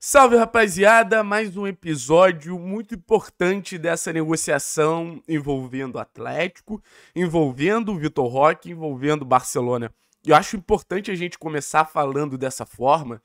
Salve rapaziada, mais um episódio muito importante dessa negociação envolvendo o Atlético, envolvendo o Vitor Roque, envolvendo o Barcelona. Eu acho importante a gente começar falando dessa forma,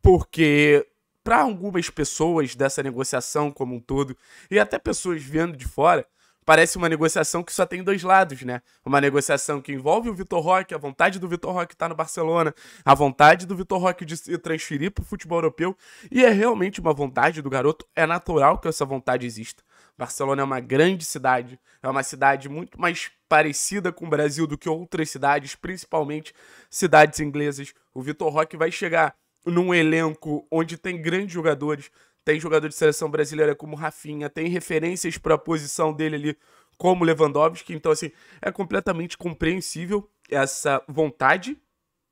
porque para algumas pessoas dessa negociação como um todo, e até pessoas vendo de fora, parece uma negociação que só tem dois lados, né? Uma negociação que envolve o Vitor Roque, a vontade do Vitor Roque estar tá no Barcelona, a vontade do Vitor Roque de se transferir para o futebol europeu, e é realmente uma vontade do garoto, é natural que essa vontade exista. Barcelona é uma grande cidade, é uma cidade muito mais parecida com o Brasil do que outras cidades, principalmente cidades inglesas. O Vitor Roque vai chegar num elenco onde tem grandes jogadores, tem jogador de seleção brasileira como Rafinha, tem referências para a posição dele ali como Lewandowski. Então, assim, é completamente compreensível essa vontade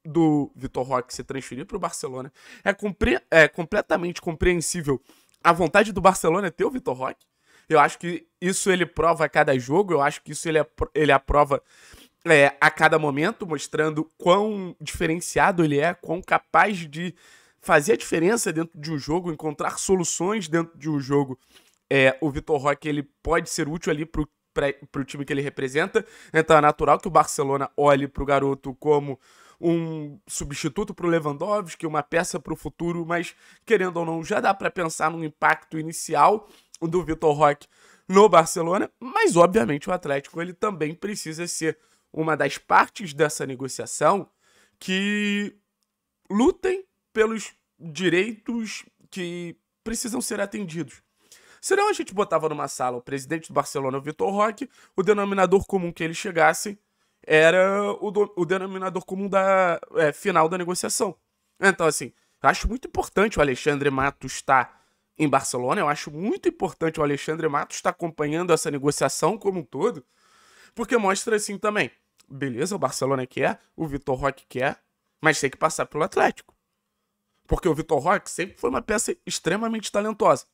do Vitor Roque se transferir para o Barcelona. É, compre é completamente compreensível a vontade do Barcelona ter o Vitor Roque. Eu acho que isso ele prova a cada jogo, eu acho que isso ele, é ele aprova é, a cada momento, mostrando quão diferenciado ele é, quão capaz de fazer a diferença dentro de um jogo, encontrar soluções dentro de um jogo. É, o Vitor Roque ele pode ser útil ali pro para o time que ele representa. Então é natural que o Barcelona olhe para o garoto como um substituto para o Lewandowski, uma peça para o futuro, mas querendo ou não, já dá para pensar num impacto inicial do Vitor Roque no Barcelona, mas obviamente o Atlético ele também precisa ser uma das partes dessa negociação que lutem pelos direitos que precisam ser atendidos. Senão a gente botava numa sala o presidente do Barcelona, o Vitor Roque, o denominador comum que eles chegassem era o, do, o denominador comum da é, final da negociação. Então, assim, acho muito importante o Alexandre Matos estar tá em Barcelona, eu acho muito importante o Alexandre Matos estar tá acompanhando essa negociação como um todo, porque mostra assim também, beleza, o Barcelona quer, o Vitor Roque quer, mas tem que passar pelo Atlético. Porque o Vitor Roque sempre foi uma peça extremamente talentosa.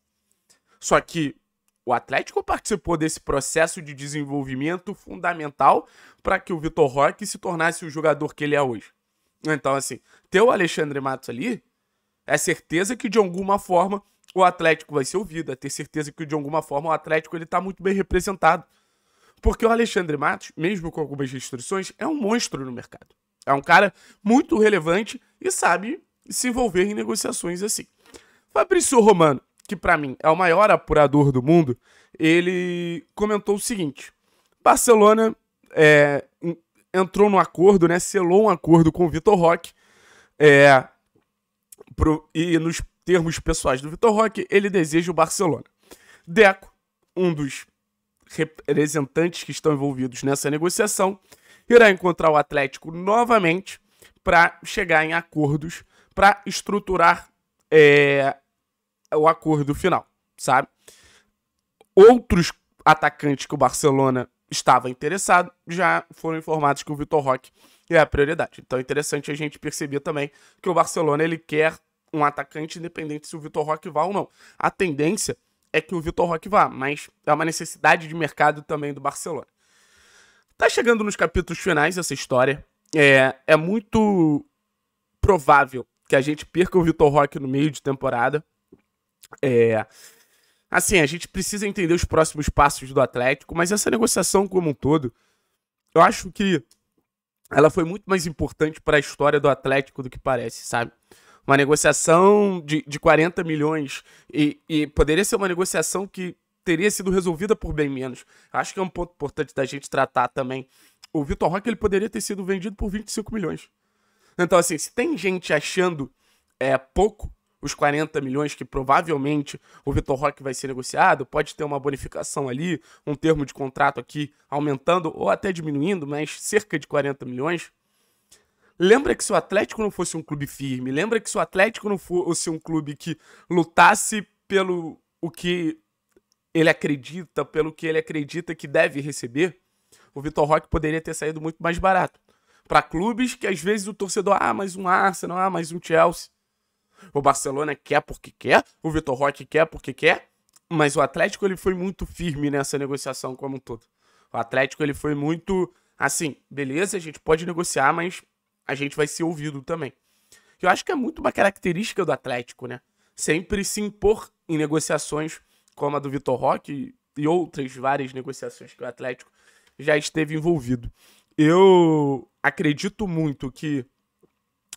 Só que o Atlético participou desse processo de desenvolvimento fundamental para que o Vitor Roque se tornasse o jogador que ele é hoje. Então, assim, ter o Alexandre Matos ali é certeza que de alguma forma o Atlético vai ser ouvido, é ter certeza que de alguma forma o Atlético ele está muito bem representado. Porque o Alexandre Matos, mesmo com algumas restrições, é um monstro no mercado. É um cara muito relevante e sabe se envolver em negociações assim. Fabrício Romano, que para mim é o maior apurador do mundo, ele comentou o seguinte: Barcelona é, entrou num acordo, né, selou um acordo com o Vitor Roque, é, pro, e nos termos pessoais do Vitor Roque, ele deseja o Barcelona. Deco, um dos representantes que estão envolvidos nessa negociação, irá encontrar o Atlético novamente para chegar em acordos para estruturar é, o acordo final, sabe? Outros atacantes que o Barcelona estava interessado já foram informados que o Vitor Roque é a prioridade. Então é interessante a gente perceber também que o Barcelona ele quer um atacante independente se o Vitor Roque vá ou não. A tendência é que o Vitor Roque vá, mas é uma necessidade de mercado também do Barcelona. Tá chegando nos capítulos finais essa história. É, é muito provável que a gente perca o Vitor Roque no meio de temporada. É, assim, a gente precisa entender os próximos passos do Atlético, mas essa negociação como um todo, eu acho que ela foi muito mais importante para a história do Atlético do que parece, sabe? Uma negociação de, de 40 milhões e, e poderia ser uma negociação que teria sido resolvida por bem menos. Acho que é um ponto importante da gente tratar também. O Vitor Roque ele poderia ter sido vendido por 25 milhões. Então, assim, se tem gente achando é, pouco os 40 milhões que provavelmente o Vitor Roque vai ser negociado, pode ter uma bonificação ali, um termo de contrato aqui aumentando ou até diminuindo, mas cerca de 40 milhões. Lembra que se o Atlético não fosse um clube firme, lembra que se o Atlético não fosse um clube que lutasse pelo o que ele acredita, pelo que ele acredita que deve receber, o Vitor Roque poderia ter saído muito mais barato para clubes que às vezes o torcedor, ah, mais um Arsenal, ah, mais um Chelsea. O Barcelona quer porque quer, o Vitor Roque quer porque quer, mas o Atlético ele foi muito firme nessa negociação como um todo. O Atlético ele foi muito assim, beleza, a gente pode negociar, mas a gente vai ser ouvido também. Eu acho que é muito uma característica do Atlético, né? Sempre se impor em negociações como a do Vitor Roque e outras várias negociações que o Atlético já esteve envolvido. Eu acredito muito que,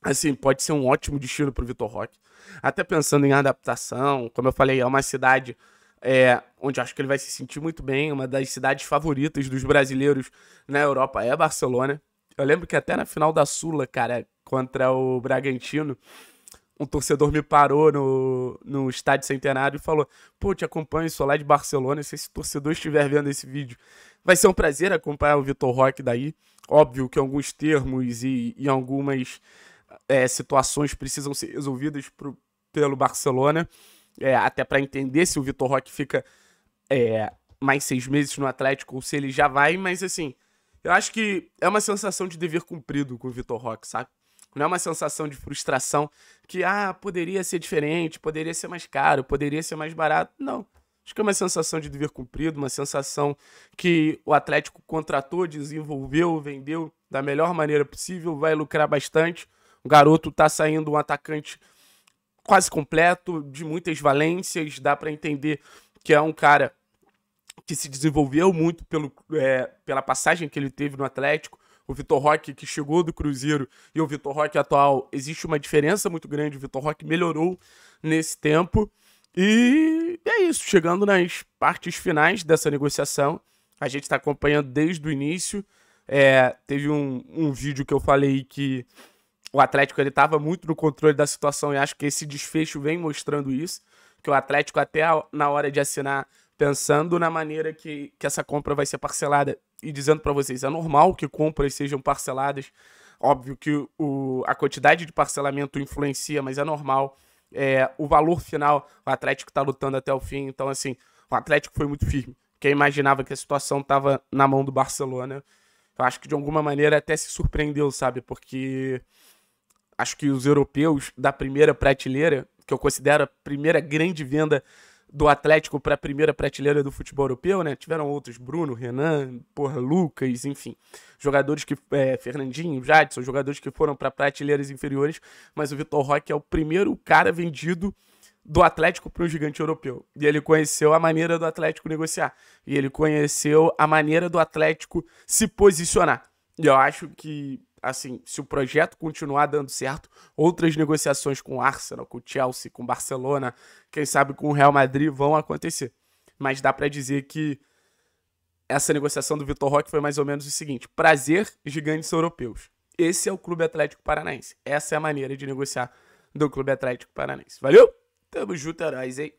assim, pode ser um ótimo destino para o Vitor Roque. Até pensando em adaptação, como eu falei, é uma cidade é, onde acho que ele vai se sentir muito bem. Uma das cidades favoritas dos brasileiros na Europa é Barcelona. Eu lembro que até na final da Sula, cara, contra o Bragantino, um torcedor me parou no, no estádio centenário e falou: Pô, te acompanho, sou lá de Barcelona. Se esse torcedor estiver vendo esse vídeo, Vai ser um prazer acompanhar o Vitor Roque daí. Óbvio que alguns termos e, e algumas é, situações precisam ser resolvidas pro, pelo Barcelona, é, até para entender se o Vitor Roque fica é, mais seis meses no Atlético ou se ele já vai, mas assim, eu acho que é uma sensação de dever cumprido com o Vitor Roque, sabe? Não é uma sensação de frustração que, ah, poderia ser diferente, poderia ser mais caro, poderia ser mais barato. Não. Acho que é uma sensação de dever cumprido, uma sensação que o Atlético contratou, desenvolveu, vendeu da melhor maneira possível, vai lucrar bastante. O garoto está saindo um atacante quase completo, de muitas valências, dá para entender que é um cara que se desenvolveu muito pelo, é, pela passagem que ele teve no Atlético. O Vitor Roque, que chegou do Cruzeiro, e o Vitor Roque atual, existe uma diferença muito grande. O Vitor Roque melhorou nesse tempo. E é isso, chegando nas partes finais dessa negociação, a gente está acompanhando desde o início. É, teve um, um vídeo que eu falei que o Atlético ele estava muito no controle da situação e acho que esse desfecho vem mostrando isso, que o Atlético até na hora de assinar, pensando na maneira que, que essa compra vai ser parcelada e dizendo para vocês, é normal que compras sejam parceladas, óbvio que o, a quantidade de parcelamento influencia, mas é normal é, o valor final, o Atlético está lutando até o fim. Então, assim, o Atlético foi muito firme. Quem imaginava que a situação estava na mão do Barcelona, eu acho que de alguma maneira até se surpreendeu, sabe? Porque acho que os europeus da primeira prateleira, que eu considero a primeira grande venda do Atlético para a primeira prateleira do futebol europeu, né? Tiveram outros, Bruno, Renan, porra, Lucas, enfim, jogadores que é, Fernandinho, Jadson, jogadores que foram para prateleiras inferiores, mas o Vitor Roque é o primeiro cara vendido do Atlético para um gigante europeu. E ele conheceu a maneira do Atlético negociar. E ele conheceu a maneira do Atlético se posicionar. E eu acho que assim, se o projeto continuar dando certo, outras negociações com o Arsenal, com o Chelsea, com o Barcelona, quem sabe com o Real Madrid vão acontecer. Mas dá para dizer que essa negociação do Vitor Roque foi mais ou menos o seguinte: prazer, gigantes europeus. Esse é o Clube Atlético Paranaense. Essa é a maneira de negociar do Clube Atlético Paranaense. Valeu? Tamo junto, heróis, é hein?